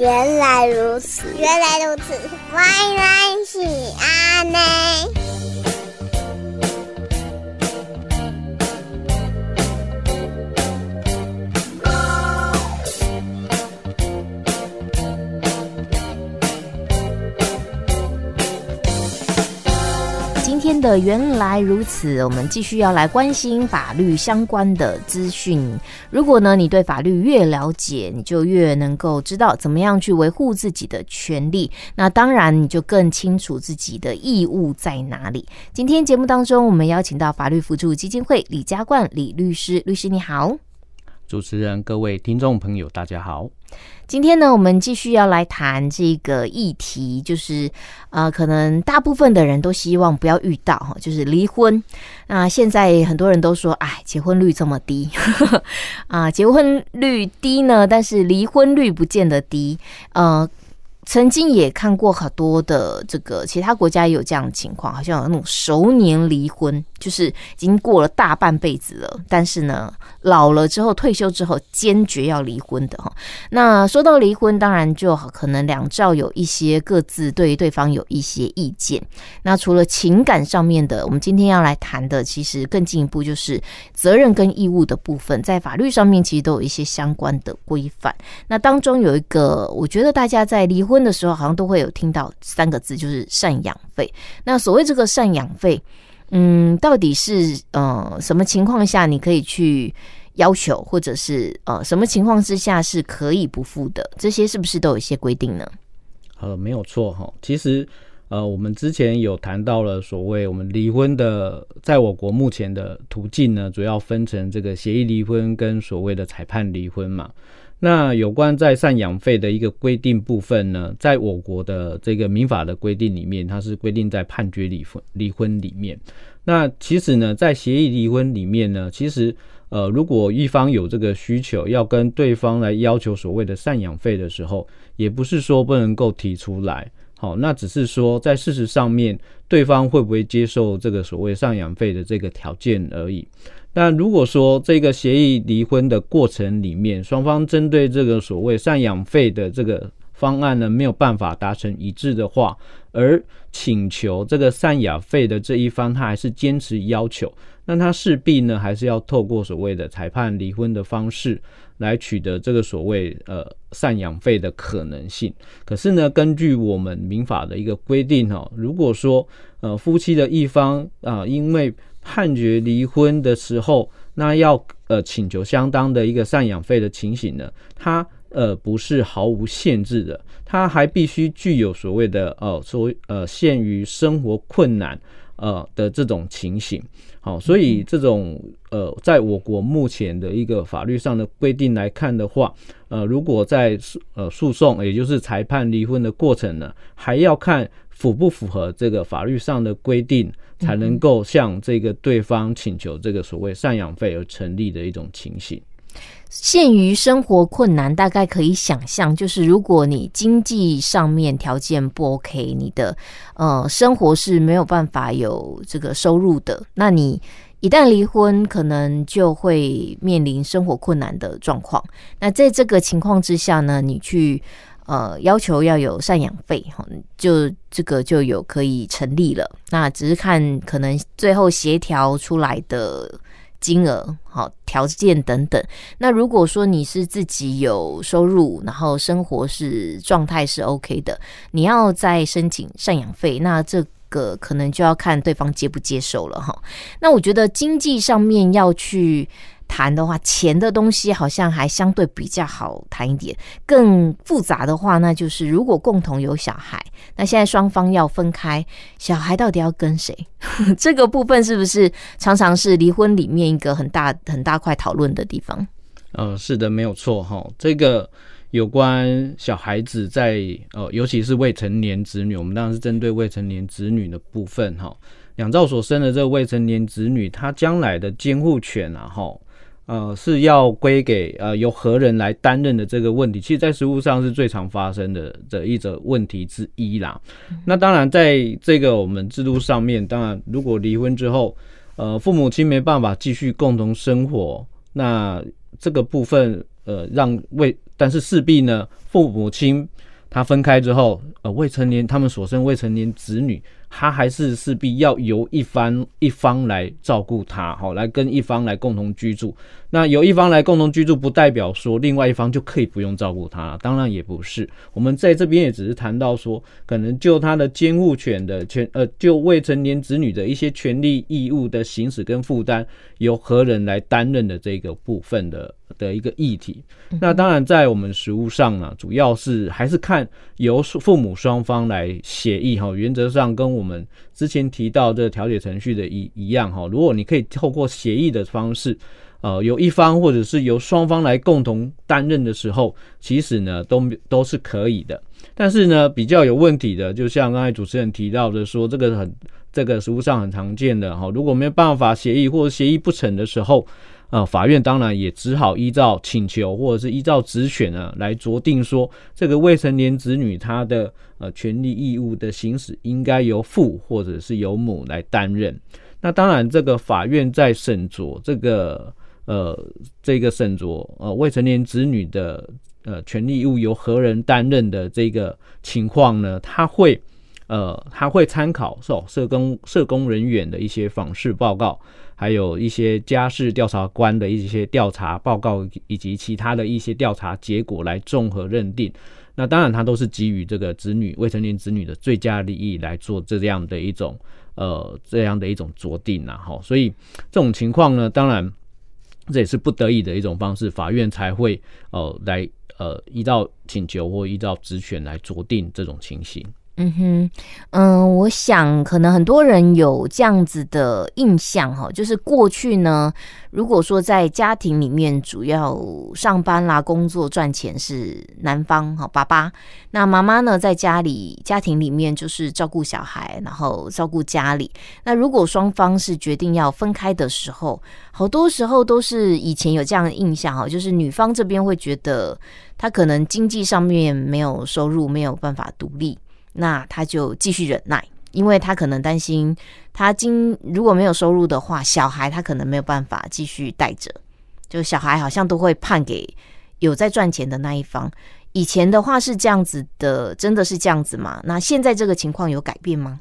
原来如此，原来如此，我也是阿内。今天的原来如此，我们继续要来关心法律相关的资讯。如果呢，你对法律越了解，你就越能够知道怎么样去维护自己的权利。那当然，你就更清楚自己的义务在哪里。今天节目当中，我们邀请到法律辅助基金会李家冠李律师，律师你好。主持人，各位听众朋友，大家好。今天呢，我们继续要来谈这个议题，就是呃，可能大部分的人都希望不要遇到，就是离婚。那现在很多人都说，哎，结婚率这么低 啊，结婚率低呢，但是离婚率不见得低，呃。曾经也看过很多的这个其他国家也有这样的情况，好像有那种熟年离婚，就是已经过了大半辈子了，但是呢，老了之后退休之后坚决要离婚的哈。那说到离婚，当然就可能两兆有一些各自对对方有一些意见。那除了情感上面的，我们今天要来谈的，其实更进一步就是责任跟义务的部分，在法律上面其实都有一些相关的规范。那当中有一个，我觉得大家在离婚的时候好像都会有听到三个字，就是赡养费。那所谓这个赡养费，嗯，到底是呃什么情况下你可以去要求，或者是呃什么情况之下是可以不付的？这些是不是都有一些规定呢？呃，没有错哈。其实呃，我们之前有谈到了所谓我们离婚的，在我国目前的途径呢，主要分成这个协议离婚跟所谓的裁判离婚嘛。那有关在赡养费的一个规定部分呢，在我国的这个民法的规定里面，它是规定在判决离婚离婚里面。那其实呢，在协议离婚里面呢，其实呃，如果一方有这个需求要跟对方来要求所谓的赡养费的时候，也不是说不能够提出来。好，那只是说在事实上面，对方会不会接受这个所谓赡养费的这个条件而已。但如果说这个协议离婚的过程里面，双方针对这个所谓赡养费的这个方案呢，没有办法达成一致的话，而请求这个赡养费的这一方，他还是坚持要求，那他势必呢，还是要透过所谓的裁判离婚的方式来取得这个所谓呃赡养费的可能性。可是呢，根据我们民法的一个规定哦，如果说呃夫妻的一方啊，因为判决离婚的时候，那要呃请求相当的一个赡养费的情形呢，它呃不是毫无限制的，它还必须具有所谓的呃所呃限于生活困难呃的这种情形。好，所以这种呃在我国目前的一个法律上的规定来看的话，呃如果在诉呃诉讼，也就是裁判离婚的过程呢，还要看。符不符合这个法律上的规定，才能够向这个对方请求这个所谓赡养费而成立的一种情形？限于生活困难，大概可以想象，就是如果你经济上面条件不 OK，你的呃生活是没有办法有这个收入的，那你一旦离婚，可能就会面临生活困难的状况。那在这个情况之下呢，你去。呃，要求要有赡养费，就这个就有可以成立了。那只是看可能最后协调出来的金额、好条件等等。那如果说你是自己有收入，然后生活是状态是 OK 的，你要再申请赡养费，那这个可能就要看对方接不接受了哈。那我觉得经济上面要去。谈的话，钱的东西好像还相对比较好谈一点。更复杂的话，那就是如果共同有小孩，那现在双方要分开，小孩到底要跟谁？这个部分是不是常常是离婚里面一个很大很大块讨论的地方？呃，是的，没有错哈。这个有关小孩子在呃，尤其是未成年子女，我们当然是针对未成年子女的部分哈。两兆所生的这个未成年子女，他将来的监护权啊，哈。呃，是要归给呃由何人来担任的这个问题，其实，在实务上是最常发生的的一则问题之一啦。那当然，在这个我们制度上面，当然，如果离婚之后，呃，父母亲没办法继续共同生活，那这个部分，呃，让未，但是势必呢，父母亲他分开之后，呃，未成年他们所生未成年子女。他还是势必要由一方一方来照顾他，好，来跟一方来共同居住。那由一方来共同居住，不代表说另外一方就可以不用照顾他当然也不是，我们在这边也只是谈到说，可能就他的监护权的权，呃，就未成年子女的一些权利义务的行使跟负担，由何人来担任的这个部分的的一个议题。那当然，在我们实务上呢，主要是还是看由父母双方来协议，哈，原则上跟。我们之前提到的调解程序的一一样哈，如果你可以透过协议的方式，呃，由一方或者是由双方来共同担任的时候，其实呢都都是可以的。但是呢，比较有问题的，就像刚才主持人提到的，说这个很这个实务上很常见的哈，如果没有办法协议或者协议不成的时候。呃，法院当然也只好依照请求或者是依照职权啊来酌定说，这个未成年子女他的呃权利义务的行使应该由父或者是由母来担任。那当然，这个法院在审酌这个呃这个审酌呃未成年子女的呃权利义务由何人担任的这个情况呢，他会呃他会参考社工社工人员的一些访视报告。还有一些家事调查官的一些调查报告，以及其他的一些调查结果来综合认定。那当然，它都是基于这个子女未成年子女的最佳利益来做这样的一种呃这样的一种酌定呐。哈，所以这种情况呢，当然这也是不得已的一种方式，法院才会呃来呃依照请求或依照职权来酌定这种情形。嗯哼，嗯，我想可能很多人有这样子的印象哈，就是过去呢，如果说在家庭里面主要上班啦、工作赚钱是男方哈爸爸，那妈妈呢在家里家庭里面就是照顾小孩，然后照顾家里。那如果双方是决定要分开的时候，好多时候都是以前有这样的印象哈，就是女方这边会觉得她可能经济上面没有收入，没有办法独立。那他就继续忍耐，因为他可能担心，他今如果没有收入的话，小孩他可能没有办法继续带着。就小孩好像都会判给有在赚钱的那一方。以前的话是这样子的，真的是这样子吗？那现在这个情况有改变吗？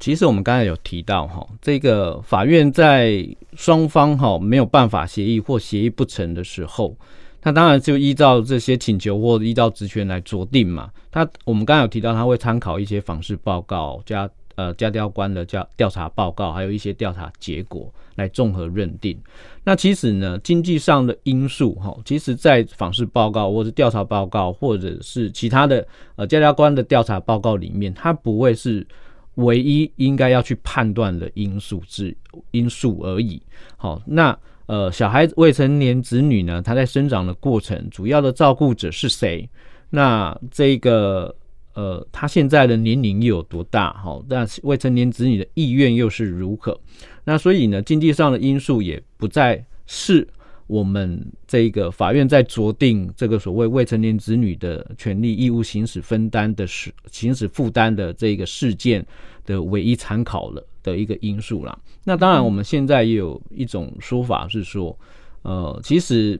其实我们刚才有提到哈，这个法院在双方哈没有办法协议或协议不成的时候。那当然就依照这些请求或依照职权来酌定嘛。他我们刚刚有提到，他会参考一些访视报告、加呃加调官的调调查报告，还有一些调查结果来综合认定。那其实呢，经济上的因素哈，其实在访视报告或是调查报告，或者是其他的呃调官的调查报告里面，它不会是唯一应该要去判断的因素之因素而已。好，那。呃，小孩未成年子女呢，他在生长的过程，主要的照顾者是谁？那这个呃，他现在的年龄又有多大？好，那未成年子女的意愿又是如何？那所以呢，经济上的因素也不再是我们这个法院在酌定这个所谓未成年子女的权利义务行使分担的事、行使负担的这个事件的唯一参考了。的一个因素啦。那当然，我们现在也有一种说法是说，呃，其实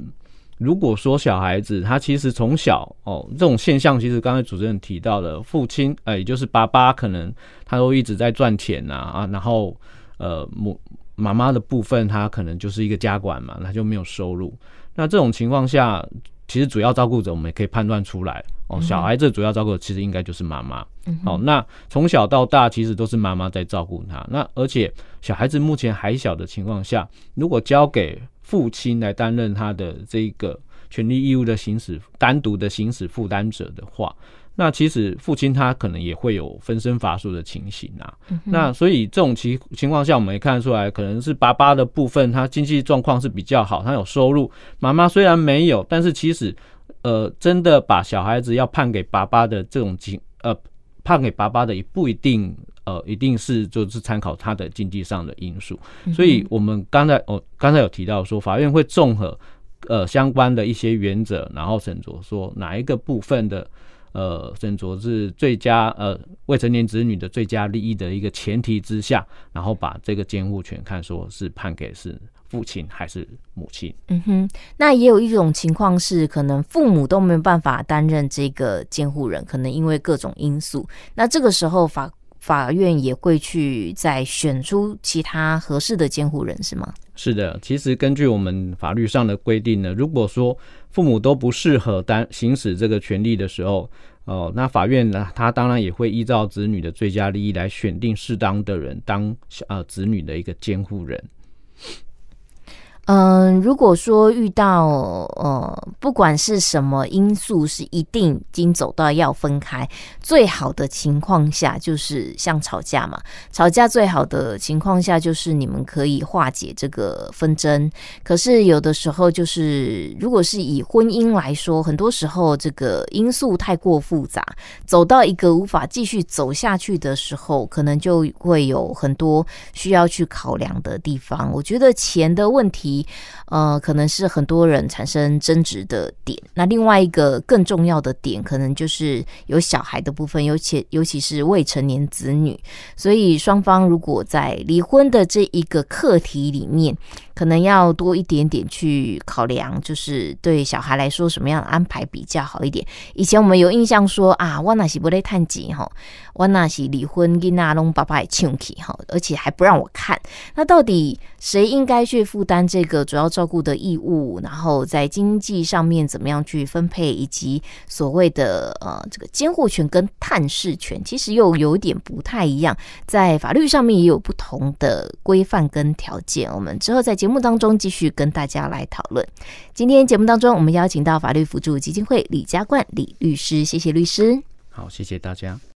如果说小孩子他其实从小哦，这种现象其实刚才主持人提到的，父亲哎，也就是爸爸可能他都一直在赚钱呐啊，然后呃母妈妈的部分他可能就是一个家管嘛，他就没有收入。那这种情况下。其实主要照顾者，我们也可以判断出来哦。小孩这主要照顾其实应该就是妈妈。好，那从小到大其实都是妈妈在照顾他。那而且小孩子目前还小的情况下，如果交给父亲来担任他的这一个。权利义务的行使，单独的行使负担者的话，那其实父亲他可能也会有分身乏术的情形啊。那所以这种情情况下，我们也看得出来，可能是爸爸的部分，他经济状况是比较好，他有收入。妈妈虽然没有，但是其实呃，真的把小孩子要判给爸爸的这种情呃，判给爸爸的也不一定呃，一定是就是参考他的经济上的因素。所以我们刚才哦，刚才有提到说，法院会综合。呃，相关的一些原则，然后斟酌说哪一个部分的呃，斟酌是最佳呃未成年子女的最佳利益的一个前提之下，然后把这个监护权看说是判给是父亲还是母亲。嗯哼，那也有一种情况是，可能父母都没有办法担任这个监护人，可能因为各种因素。那这个时候法。法院也会去再选出其他合适的监护人，是吗？是的，其实根据我们法律上的规定呢，如果说父母都不适合担行使这个权利的时候，哦，那法院呢，他当然也会依照子女的最佳利益来选定适当的人当呃子女的一个监护人。嗯，如果说遇到呃，不管是什么因素，是一定已经走到要分开。最好的情况下，就是像吵架嘛，吵架最好的情况下，就是你们可以化解这个纷争。可是有的时候，就是如果是以婚姻来说，很多时候这个因素太过复杂，走到一个无法继续走下去的时候，可能就会有很多需要去考量的地方。我觉得钱的问题。一呃，可能是很多人产生争执的点。那另外一个更重要的点，可能就是有小孩的部分，尤其尤其是未成年子女。所以双方如果在离婚的这一个课题里面，可能要多一点点去考量，就是对小孩来说，什么样的安排比较好一点。以前我们有印象说啊，万娜西不勒探紧哈，万娜西离婚跟那龙爸爸也亲气哈，而且还不让我看。那到底谁应该去负担这？这个主要照顾的义务，然后在经济上面怎么样去分配，以及所谓的呃这个监护权跟探视权，其实又有点不太一样，在法律上面也有不同的规范跟条件。我们之后在节目当中继续跟大家来讨论。今天节目当中，我们邀请到法律辅助基金会李家冠李律师，谢谢律师。好，谢谢大家。